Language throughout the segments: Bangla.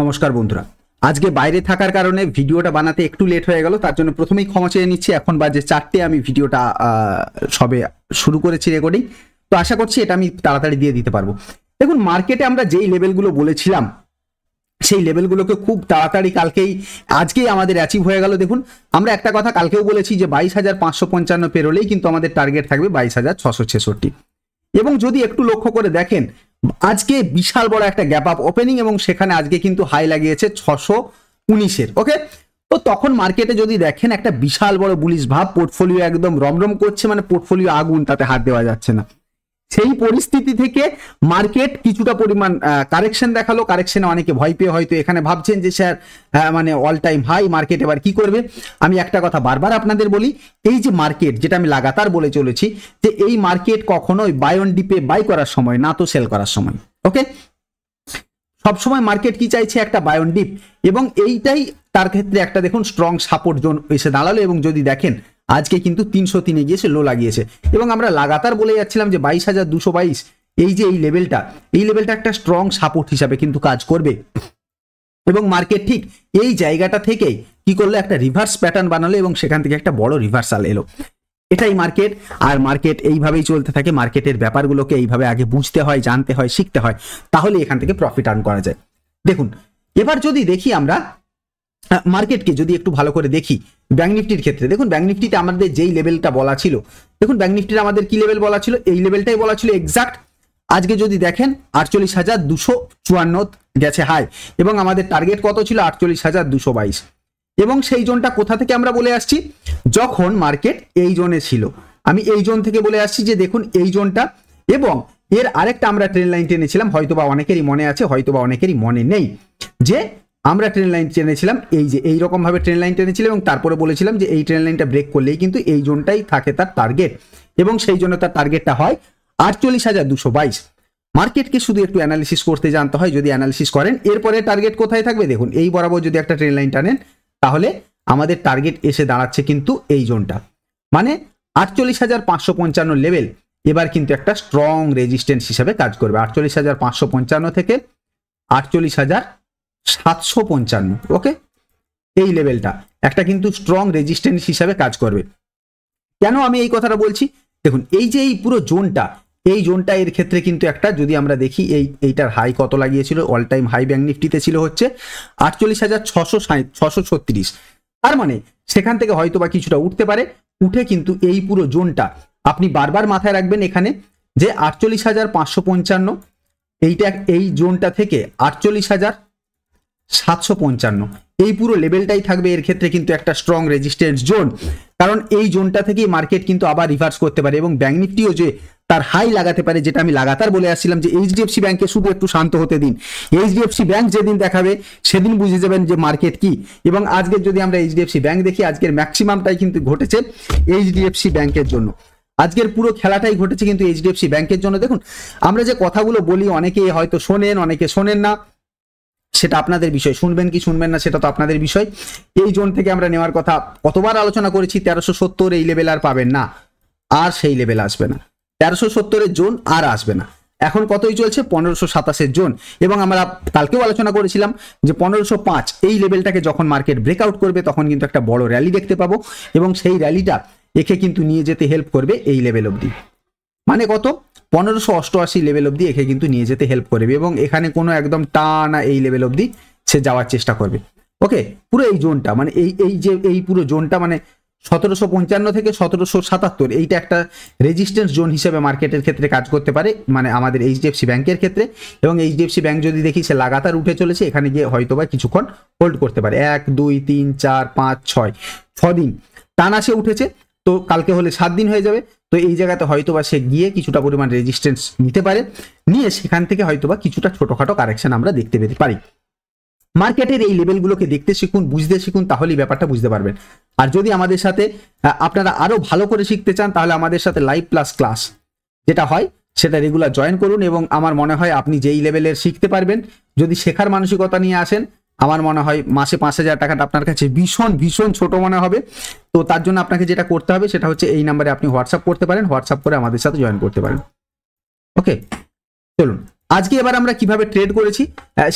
নমস্কার বন্ধুরা আজকে বাইরে থাকার কারণে ভিডিওটা বানাতে একটু লেট হয়ে গেল তার জন্য প্রথমেই ক্ষমা চেয়ে নিচ্ছি এখন বাজে চারটে আমি ভিডিওটা সবে শুরু করেছি রেকর্ডিং তো আশা করছি এটা আমি তাড়াতাড়ি দিয়ে দিতে পারবো দেখুন মার্কেটে আমরা যেই লেভেলগুলো বলেছিলাম সেই লেভেলগুলোকে খুব তাড়াতাড়ি কালকেই আজকেই আমাদের অ্যাচিভ হয়ে গেল দেখুন আমরা একটা কথা কালকেও বলেছি যে বাইশ হাজার পাঁচশো পঞ্চান্ন পেরোলেই কিন্তু আমাদের টার্গেট থাকবে বাইশ হাজার ছশো ছেষট্টি এবং যদি একটু লক্ষ্য করে দেখেন আজকে বিশাল বড় একটা গ্যাপ আপ ওপেনিং এবং সেখানে আজকে কিন্তু হাই লাগিয়েছে ছশো উনিশের ওকে তো তখন মার্কেটে যদি দেখেন একটা বিশাল বড় বুলিশ ভাব পোর্টফোলিও একদম রমরম করছে মানে পোর্টফোলিও আগুন তাতে হাত দেওয়া যাচ্ছে না সেই পরিস্থিতি থেকে মার্কেট কিছুটা পরিমাণ কারেকশন দেখালো কারেকশনে অনেকে ভয় পেয়ে হয়তো এখানে ভাবছেন যে স্যার হ্যাঁ, মানে অল টাইম হাই মার্কেট এবার কি করবে আমি একটা কথা বারবার আপনাদের বলি এই যে মার্কেট যেটা আমি লাগাতার বলে চলেছি যে এই মার্কেট কখনোই বাই অন ডিপে বাই করার সময় না তো সেল করার সময় ওকে সবসময় মার্কেট কি চাইছে একটা বায়ন ডিপ এবং এইটাই তার ক্ষেত্রে একটা দেখুন স্ট্রং সাপোর্ট জোন এসে দাঁড়ালো এবং যদি দেখেন আজকে কিন্তু তিনশো তিনে গিয়েছে লো লাগিয়েছে এবং আমরা লাগাতার বলে যাচ্ছিলাম যে বাইশ হাজার দুশো বাইশ এই যে এই লেভেলটা এই লেভেলটা একটা স্ট্রং সাপোর্ট হিসাবে কিন্তু কাজ করবে এবং মার্কেট ঠিক এই জায়গাটা থেকে কি করলো একটা রিভার্স প্যাটার্ন বানালো এবং সেখান থেকে একটা বড় রিভার্সাল এলো এটাই মার্কেট আর মার্কেট এইভাবেই চলতে থাকে মার্কেটের ব্যাপারগুলোকে এইভাবে আগে বুঝতে হয় জানতে হয় শিখতে হয় তাহলে এখান থেকে প্রফিট আর্ন করা যায় দেখুন এবার যদি দেখি আমরা মার্কেটকে যদি একটু ভালো করে দেখি ব্যাঙ্ক নিফটির ক্ষেত্রে দেখুন ব্যাঙ্ক নিফটিতে আমাদের যেই লেভেলটা বলা ছিল দেখুন ব্যাঙ্ক নিফটির আমাদের কি লেভেল বলা ছিল এই লেভেলটাই বলা ছিল এক্সাক্ট আজকে যদি দেখেন আটচল্লিশ হাজার দুশো চুয়ান্ন গেছে হাই এবং আমাদের টার্গেট কত ছিল আটচল্লিশ হাজার দুশো বাইশ এবং সেই জোনটা কোথা থেকে আমরা বলে আসছি যখন মার্কেট এই জোনে ছিল আমি এই জোন থেকে বলে আসছি যে দেখুন এই জোনটা এবং এর আরেকটা আমরা ট্রেন লাইন টেনেছিলাম হয়তোবা অনেকেরই মনে আছে হয়তোবা অনেকেরই মনে নেই যে আমরা ট্রেন লাইন টেনেছিলাম এই যে এই ট্রেন লাইন টেনেছিলাম এবং তারপরে বলেছিলাম যে এই ট্রেন লাইনটা ব্রেক করলেই কিন্তু এই জোনটাই থাকে তার টার্গেট এবং সেই জন্য তার টার্গেটটা হয় আটচল্লিশ হাজার দুশো বাইশ মার্কেটকে শুধু একটু অ্যানালিসিস করতে জানতে হয় যদি অ্যানালিসিস করেন এরপরে টার্গেট কোথায় থাকবে দেখুন এই বরাবর যদি একটা ট্রেন লাইন টানেন তাহলে আমাদের টার্গেট এসে দাঁড়াচ্ছে কিন্তু এই জোনটা মানে আটচল্লিশ হাজার পাঁচশো পঞ্চান্ন লেভেল এবার কিন্তু একটা স্ট্রং রেজিস্ট্যান্স হিসাবে কাজ করবে আটচল্লিশ হাজার পাঁচশো পঞ্চান্ন থেকে আটচল্লিশ হাজার সাতশো পঞ্চান্ন ওকে এই লেভেলটা একটা কিন্তু স্ট্রং রেজিস্ট্যান্স হিসাবে কাজ করবে কেন আমি এই কথাটা বলছি দেখুন এই যে এই পুরো জোনটা এই জোনটা এর ক্ষেত্রে কিন্তু একটা যদি আমরা দেখি এই এইটার হাই কত লাগিয়েছিল অল টাইম হাই ব্যাঙ্ক নিফটিতে ছিল হচ্ছে আটচল্লিশ হাজার ছশো ছশো ছত্রিশ তার মানে সেখান থেকে হয়তো বা কিছুটা উঠতে পারে উঠে কিন্তু এই পুরো জোনটা আপনি বারবার মাথায় রাখবেন এখানে যে আটচল্লিশ হাজার পাঁচশো পঞ্চান্ন এইটা এই জোনটা থেকে আটচল্লিশ হাজার সাতশো পঞ্চান্ন এই পুরো লেভেলটাই থাকবে এর ক্ষেত্রে কিন্তু একটা স্ট্রং রেজিস্ট্যান্স জোন কারণ এই জোনটা থেকেই মার্কেট কিন্তু আবার রিভার্স করতে পারে এবং ব্যাঙ্ক নিফটিও যে তার হাই লাগাতে পারে যেটা আমি লাগাতার বলে আসছিলাম যে এইচডিএফসি ব্যাংকে শুধু একটু শান্ত হতে দিন এইচডিএফসি ব্যাংক যেদিন দেখাবে সেদিন বুঝে যাবেন যে মার্কেট কি এবং আজকের যদি আমরা এইচডিএফসি ব্যাংক দেখি আজকের ম্যাক্সিমামটাই কিন্তু ঘটেছে এইচডিএফসি ব্যাংকের জন্য আজকের পুরো খেলাটাই ঘটেছে কিন্তু এইচডিএফসি ব্যাংকের জন্য দেখুন আমরা যে কথাগুলো বলি অনেকে হয়তো শোনেন অনেকে শোনেন না সেটা আপনাদের বিষয় শুনবেন কি শুনবেন না সেটা তো আপনাদের বিষয় এই জোন থেকে আমরা নেওয়ার কথা কতবার আলোচনা করেছি তেরোশো সত্তর এই লেভেল আর পাবেন না আর সেই লেভেল আসবে না তেরোশো সত্তরের জোন আর আসবে না এখন কতই চলছে পনেরোশো সাতাশের জোন এবং আমরা কালকেও আলোচনা করেছিলাম যে পনেরোশো পাঁচ এই লেভেলটাকে যখন মার্কেট ব্রেকআউট করবে তখন কিন্তু একটা বড় র্যালি দেখতে পাবো এবং সেই র্যালিটা একে কিন্তু নিয়ে যেতে হেল্প করবে এই লেভেল অবধি মানে কত পনেরোশো অষ্টআশি লেভেল অবধি একে কিন্তু নিয়ে যেতে হেল্প করবে এবং এখানে কোনো একদম টানা এই লেভেল অবধি সে যাওয়ার চেষ্টা করবে ওকে পুরো এই জোনটা মানে এই এই যে এই পুরো জোনটা মানে সতেরোশো পঞ্চান্ন থেকে সতেরোশো সাতাত্তর এইটা একটা রেজিস্ট্যান্স জোন হিসেবে মার্কেটের ক্ষেত্রে কাজ করতে পারে মানে আমাদের এইচডিএফসি ব্যাংকের ক্ষেত্রে এবং এইচডিএফসি ব্যাংক যদি দেখি সে লাগাতার উঠে চলেছে এখানে গিয়ে হয়তো বা কিছুক্ষণ হোল্ড করতে পারে এক দুই তিন চার পাঁচ ছয় ছদিন টানা সে উঠেছে তো কালকে হলে সাত দিন হয়ে যাবে তো এই জায়গাতে হয়তো বা সে গিয়ে কিছুটা পরিমাণ রেজিস্ট্যান্স নিতে পারে নিয়ে সেখান থেকে হয়তো বা কিছুটা ছোটোখাটো কারেকশন আমরা দেখতে পেতে পারি মার্কেটের এই লেভেলগুলোকে দেখতে শিখুন বুঝতে শিখুন তাহলেই ব্যাপারটা বুঝতে পারবেন আর যদি আমাদের সাথে আপনারা আরও ভালো করে শিখতে চান তাহলে আমাদের সাথে লাইভ প্লাস ক্লাস যেটা হয় সেটা রেগুলার জয়েন করুন এবং আমার মনে হয় আপনি যেই লেভেলের শিখতে পারবেন যদি শেখার মানসিকতা নিয়ে আসেন আমার মনে হয় মাসে পাঁচ হাজার টাকাটা আপনার কাছে ভীষণ ভীষণ ছোট মনে হবে তো তার জন্য আপনাকে যেটা করতে হবে সেটা হচ্ছে এই নাম্বারে আপনি হোয়াটসঅ্যাপ করতে পারেন হোয়াটসঅ্যাপ করে আমাদের সাথে জয়েন করতে পারেন ওকে চলুন আজকে এবার আমরা কিভাবে ট্রেড করেছি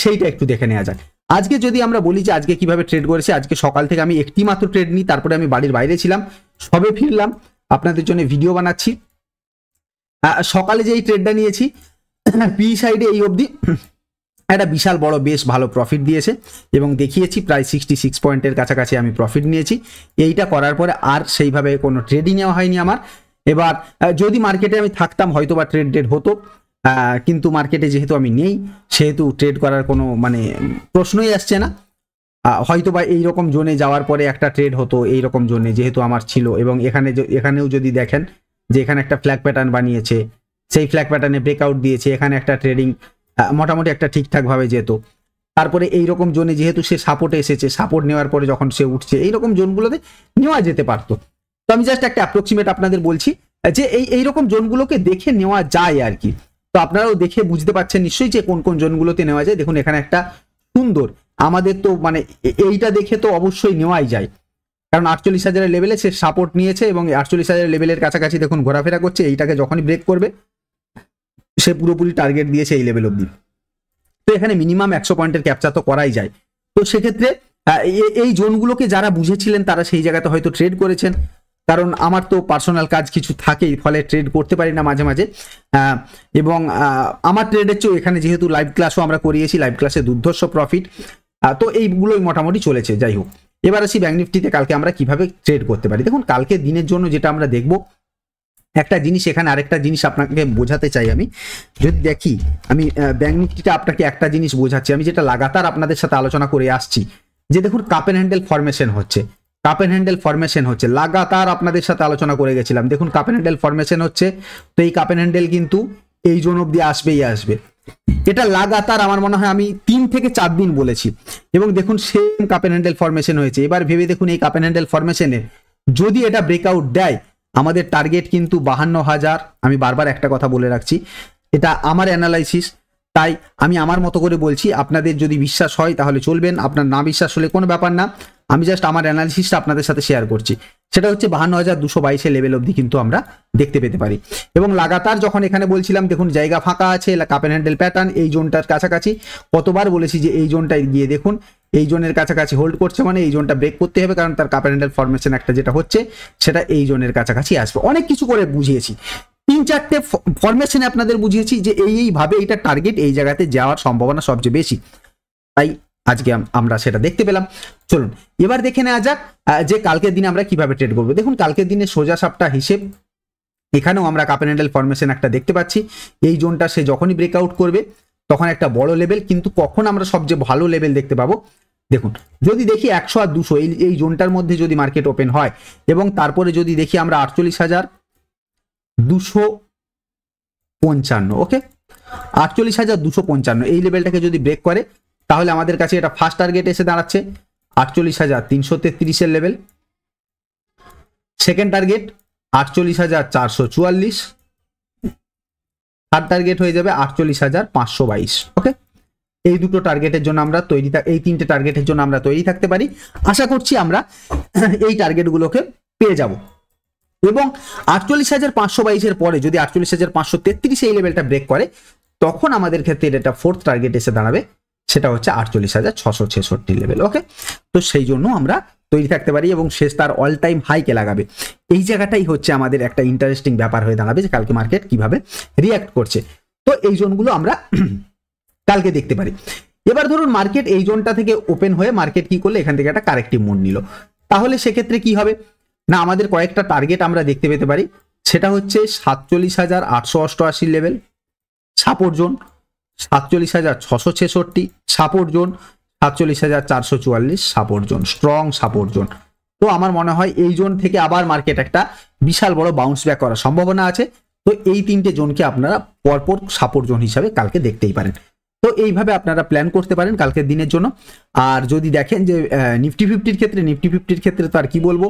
সেইটা একটু দেখে নেওয়া যাক আজকে যদি আমরা বলি যে আজকে কিভাবে ট্রেড করেছি আজকে সকাল থেকে আমি একটি মাত্র ট্রেড নিই তারপরে আমি বাড়ির বাইরে ছিলাম সবে ফিরলাম আপনাদের জন্য ভিডিও বানাচ্ছি সকালে যে এই ট্রেডটা নিয়েছি পি সাইডে এই অবধি একটা বিশাল বড় বেশ ভালো প্রফিট দিয়েছে এবং দেখিয়েছি প্রায় সিক্সটি সিক্স পয়েন্টের কাছাকাছি আমি প্রফিট নিয়েছি এইটা করার পরে আর সেইভাবে কোনো ট্রেডই নেওয়া হয়নি আমার এবার যদি মার্কেটে আমি থাকতাম হয়তো বা ট্রেড ডেড হতো কিন্তু মার্কেটে যেহেতু আমি নেই সেহেতু ট্রেড করার কোনো মানে প্রশ্নই আসছে না হয়তো বা এইরকম জোনে যাওয়ার পরে একটা ট্রেড হতো এইরকম জোনে যেহেতু আমার ছিল এবং এখানে এখানেও যদি দেখেন যে এখানে একটা ফ্ল্যাগ প্যাটার্ন বানিয়েছে সেই ফ্ল্যাগ প্যাটার্নে ব্রেকআউট দিয়েছে এখানে একটা ট্রেডিং হ্যাঁ, মোটামুটি একটা ঠিকঠাকভাবে যেত তারপরে এইরকম জোনে যেহেতু সে সাপোর্টে এসেছে সাপোর্ট নেওয়ার পরে যখন সে উঠছে এইরকম জোনগুলোতে নেওয়া যেতে পারতো তো আমি জাস্ট একটা অ্যাপ্রক্সিমেট আপনাদের বলছি যে এই এইরকম জোনগুলোকে দেখে নেওয়া যায় আর কি তো আপনারাও দেখে বুঝতে পারছেন নিশ্চয়ই যে কোন কোন জোনগুলোতে নেওয়া যায় দেখুন এখানে একটা সুন্দর আমাদের তো মানে এইটা দেখে তো অবশ্যই নেওয়াই যায় কারণ আটচল্লিশ হাজারের লেভেলে সে সাপোর্ট নিয়েছে এবং আটচল্লিশ হাজারের লেভেলের কাছাকাছি দেখুন ঘোরাফেরা করছে এইটাকে যখনই ব্রেক করবে সে পুরোপুরি টার্গেট দিয়েছে এই লেভেল অব্দি তো এখানে মিনিমাম একশো পয়েন্টের ক্যাপচার তো করাই যায় তো সেক্ষেত্রে এই জোনগুলোকে যারা বুঝেছিলেন তারা সেই জায়গাতে হয়তো ট্রেড করেছেন কারণ আমার তো পার্সোনাল কাজ কিছু থাকেই ফলে ট্রেড করতে পারি না মাঝে মাঝে এবং আমার ট্রেডের চেয়েও এখানে যেহেতু লাইভ ক্লাসও আমরা করিয়েছি লাইভ ক্লাসে দুর্ধর্ষ প্রফিট তো এইগুলোই মোটামুটি চলেছে যাই হোক এবার আসি ব্যাঙ্ক নিফটিতে কালকে আমরা কিভাবে ট্রেড করতে পারি দেখুন কালকে দিনের জন্য যেটা আমরা দেখবো একটা জিনিস এখানে আরেকটা জিনিস আপনাকে বোঝাতে চাই আমি যদি দেখি আমি ব্যাংক নিফটিটা আপনাকে একটা জিনিস বোঝাচ্ছি আমি যেটা লাগাতার আপনাদের সাথে আলোচনা করে আসছি যে দেখুন কাপ এন্ড হ্যান্ডেল ফরমেশন হচ্ছে কাপ এন্ড হ্যান্ডেল ফরমেশন হচ্ছে লাগাতার আপনাদের সাথে আলোচনা করে গেছিলাম দেখুন কাপ এন্ড হ্যান্ডেল ফরমেশন হচ্ছে তো এই কাপ এন্ড হ্যান্ডেল কিন্তু এই জোন অব্দি আসবেই আসবে এটা লাগাতার আমার মনে হয় আমি তিন থেকে চার দিন বলেছি এবং দেখুন same cup and handle formation হয়েছে এবার ভেবে দেখুন এই কাপ এন্ড হ্যান্ডেল ফরমেশনে যদি এটা ব্রেকআউট দেয় আমাদের টার্গেট কিন্তু বাহান্ন হাজার আমি বারবার একটা কথা বলে রাখছি এটা আমার অ্যানালাইসিস তাই আমি আমার মতো করে বলছি আপনাদের যদি বিশ্বাস হয় তাহলে চলবেন আপনার না বিশ্বাস হলে কোনো ব্যাপার না আমি জাস্ট আমার অ্যানালিসিসটা আপনাদের সাথে শেয়ার করছি সেটা হচ্ছে বাহান্ন হাজার দুশো বাইশে লেভেল অবধি কিন্তু আমরা দেখতে পেতে পারি এবং লাগাতার যখন এখানে বলছিলাম দেখুন জায়গা ফাঁকা আছে কাপ অ্যান্ড হ্যান্ডেল প্যাটার্ন এই জোনটার কাছাকাছি কতবার বলেছি যে এই জোনটায় গিয়ে দেখুন এই জোনের কাছাকাছি হোল্ড করছে মানে এই জোনটা ব্রেক করতে হবে কারণ তার কাপার হ্যান্ডেল ফরমেশন একটা যেটা হচ্ছে সেটা এই জোনের কাছাকাছি আসবে অনেক কিছু করে বুঝিয়েছি তিন চারটে ফরমেশনে আপনাদের বুঝিয়েছি যে এই এইভাবে এটা টার্গেট এই জায়গাতে যাওয়ার সম্ভাবনা সবচেয়ে বেশি তাই আজকে আমরা সেটা দেখতে পেলাম চলুন এবার দেখে নেওয়া যাক যে কালকের দিনে আমরা কিভাবে ট্রেড করবো দেখুন কালকের দিনে সোজা সাপটা হিসেব এখানেও আমরা কাপেন হ্যান্ডেল ফরমেশন একটা দেখতে পাচ্ছি এই জোনটা সে যখনই ব্রেকআউট করবে তখন একটা বড় লেভেল কিন্তু কখন আমরা সবচেয়ে ভালো লেভেল দেখতে পাবো দেখুন যদি দেখি একশো আর দুশো এই এই জোনটার মধ্যে যদি মার্কেট ওপেন হয় এবং তারপরে যদি দেখি আমরা আটচল্লিশ হাজার দুশো পঞ্চান্ন ওকে আটচল্লিশ হাজার দুশো পঞ্চান্ন এই লেভেলটাকে যদি ব্রেক করে তাহলে আমাদের কাছে এটা ফার্স্ট টার্গেট এসে দাঁড়াচ্ছে আটচল্লিশ হাজার তিনশো তেত্রিশের লেভেল সেকেন্ড টার্গেট আটচল্লিশ হাজার চারশো চুয়াল্লিশ থার্ড টার্গেট হয়ে যাবে আটচল্লিশ হাজার পাঁচশো বাইশ ওকে এই দুটো টার্গেটের জন্য আমরা তৈরি এই তিনটে টার্গেটের জন্য আমরা তৈরি থাকতে পারি আশা করছি আমরা এই টার্গেটগুলোকে পেয়ে যাব এবং আটচল্লিশ হাজার পাঁচশো বাইশের পরে যদি আটচল্লিশ হাজার পাঁচশো তেত্রিশ এই লেভেলটা ব্রেক করে তখন আমাদের ক্ষেত্রে এটা ফোর্থ টার্গেট এসে দাঁড়াবে সেটা হচ্ছে আটচল্লিশ হাজার ছশো ছেষট্টি লেভেল ওকে তো সেই জন্য আমরা তৈরি থাকতে পারি এবং শেষ তার অল টাইম হাইকে লাগাবে এই জায়গাটাই হচ্ছে আমাদের একটা ইন্টারেস্টিং ব্যাপার হয়ে দাঁড়াবে যে কালকে মার্কেট কিভাবে রিয়াক্ট করছে তো এই জোনগুলো আমরা কালকে দেখতে পারি এবার ধরুন মার্কেট এই জোনটা থেকে ওপেন হয়ে মার্কেট কি করলে এখান থেকে একটা কারেক্টিভ মোড নিল তাহলে সেক্ষেত্রে কি হবে না আমাদের কয়েকটা টার্গেট আমরা দেখতে পেতে পারি সেটা হচ্ছে সাতচল্লিশ হাজার আটশো অষ্টআশি লেভেল সাপোর্ট জোন সাতচল্লিশ হাজার ছশো ছেষট্টি সাপোর্ট জোন সাতচল্লিশ হাজার চারশো চুয়াল্লিশ support zone strong support zone তো আমার মনে হয় এই জোন থেকে আবার মার্কেট একটা বিশাল বড় বাউন্স ব্যাক করার সম্ভাবনা আছে তো এই তিনটে জোনকে আপনারা পরপর সাপোর্ট জোন হিসাবে কালকে দেখতেই পারেন তো এইভাবে আপনারা প্ল্যান করতে পারেন কালকের দিনের জন্য আর যদি দেখেন যে নিফটি ফিফটির ক্ষেত্রে নিফটি ফিফটির ক্ষেত্রে তো আর কি বলবো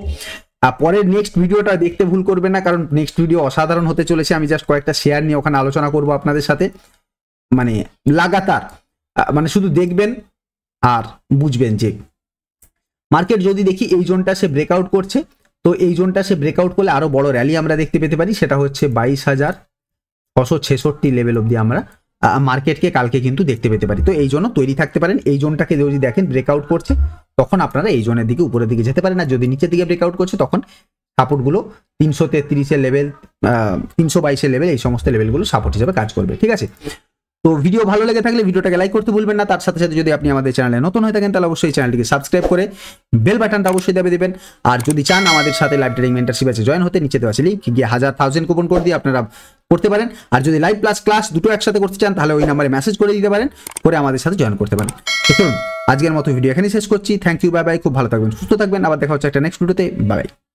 পরের নেক্সট ভিডিওটা দেখতে ভুল করবেন না কারণ নেক্সট ভিডিও অসাধারণ হতে চলেছে আমি জাস্ট কয়েকটা শেয়ার নিয়ে ওখানে আলোচনা করব আপনাদের সাথে মানে লাগাতার মানে শুধু দেখবেন আর বুঝবেন যে মার্কেট যদি দেখি এই জোনটা সে ব্রেকআউট করছে তো এই জোনটা সে ব্রেকআউট করলে আরও বড় র্যালি আমরা দেখতে পেতে পারি সেটা হচ্ছে বাইশ হাজার ছশো ছেষট্টি লেভেল অবধি আমরা মার্কেটকে কালকে কিন্তু দেখতে পেতে পারি তো এই জন্য তৈরি থাকতে পারেন এই জোনটাকে যদি দেখেন ব্রেকআউট করছে তখন আপনারা এই জোনের দিকে উপরের দিকে যেতে পারেন আর যদি নিচের দিকে ব্রেকআউট করছে তখন সাপোর্টগুলো তিনশো তেত্রিশের লেভেল তিনশো বাইশের লেভেল এই সমস্ত লেভেলগুলো সাপোর্ট হিসেবে কাজ করবে ঠিক আছে তো ভিডিও ভালো লেগে থাকলে ভিডিওটাকে লাইক করতে ভুলবেন না তার সাথে সাথে যদি আপনি আমাদের চ্যানেলে নতুন হয়ে থাকেন তাহলে অবশ্যই চ্যানেলটিকে সাবস্ক্রাইব করে বেল বাটনটা অবশ্যই দেবে দেবেন আর যদি চান আমাদের সাথে লাইভ ট্রেনিং মেন্টারশিপ আছে জয়েন হতে নিচে দেওয়া লিঙ্ক গিয়ে হাজার থাউজেন্ড কুপন কোড দিয়ে আপনারা করতে পারেন আর যদি লাইভ প্লাস ক্লাস দুটো একসাথে করতে চান তাহলে ওই নাম্বারে মেসেজ করে দিতে পারেন করে আমাদের সাথে জয়েন করতে পারেন চলুন আজকের মতো ভিডিও এখানেই শেষ করছি থ্যাংক ইউ বাই বাই খুব ভালো থাকবেন সুস্থ থাকবেন আবার দেখা হচ্ছে একটা নেক্সট ভিডিওতে বাই